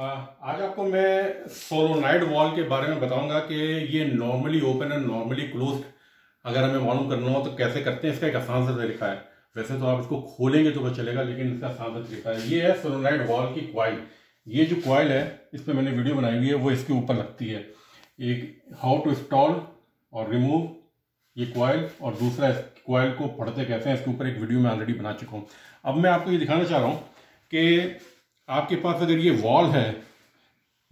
आज आपको मैं सोलोनाइड वॉल के बारे में बताऊंगा कि ये normally open and normally close अगर हमें मालूम करना हो तो कैसे करते हैं इसका एक आसान सा तरीका है वैसे तो आप इसको खोलेंगे तो वह चलेगा लेकिन इसका आसान सा तरीका है ये है सोलोनाइड वॉल की क्वाइल ये जो क्वाइल है इस पर मैंने वीडियो बनाई हुई है वो इसके ऊपर लगती है एक हाउ टू इंस्टॉल और रिमूव ये क्वाइल और दूसरा इस क्वाइल को पढ़ते कैसे हैं इसके ऊपर एक वीडियो मैं ऑलरेडी बना चुका हूँ अब मैं आपको ये दिखाना चाह रहा हूँ कि आपके पास अगर ये वॉल है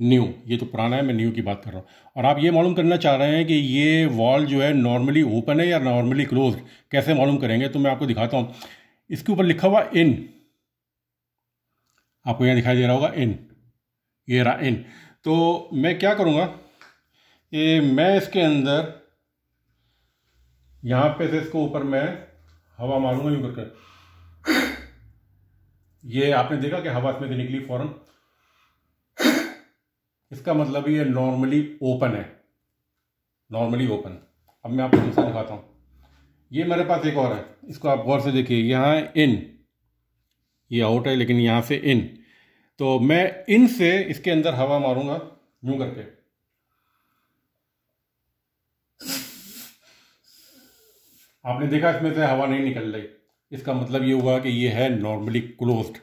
न्यू ये तो पुराना है मैं न्यू की बात कर रहा हूँ और आप ये मालूम करना चाह रहे हैं कि ये वॉल जो है नॉर्मली ओपन है या नॉर्मली क्लोज कैसे मालूम करेंगे तो मैं आपको दिखाता हूँ इसके ऊपर लिखा हुआ इन आपको यहाँ दिखाई दे रहा होगा इन ये रहा इन तो मैं क्या करूँगा कि मैं इसके अंदर यहाँ पे से इसको ऊपर मैं हवा मारूंगा यूँ करके ये आपने देखा कि हवा इसमें से निकली फौरन इसका मतलब ये नॉर्मली ओपन है नॉर्मली ओपन अब मैं आपको दूसरा दिखाता हूँ ये मेरे पास एक और है इसको आप गौर से देखिए यहाँ इन ये आउट है लेकिन यहाँ से इन तो मैं इन से इसके अंदर हवा मारूंगा यूं करके आपने देखा इसमें से हवा नहीं निकल रही इसका मतलब ये हुआ कि ये है नॉर्मली क्लोज्ड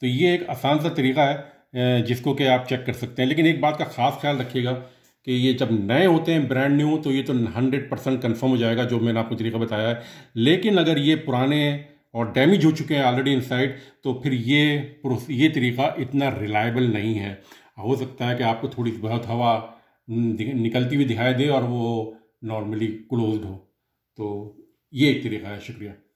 तो ये एक आसान सा तरीका है जिसको कि आप चेक कर सकते हैं लेकिन एक बात का ख़ास ख्याल रखिएगा कि ये जब नए होते हैं ब्रांड न्यू तो ये तो हंड्रेड परसेंट कन्फर्म हो जाएगा जो मैंने आपको तरीका बताया है लेकिन अगर ये पुराने और डैमेज हो चुके हैं ऑलरेडी इनसाइड तो फिर ये ये तरीका इतना रिलायबल नहीं है हो सकता है कि आपको थोड़ी बहुत हवा निकलती हुई दिखाई दे और वो नॉर्मली क्लोज्ड हो तो ये एक तरीका है शुक्रिया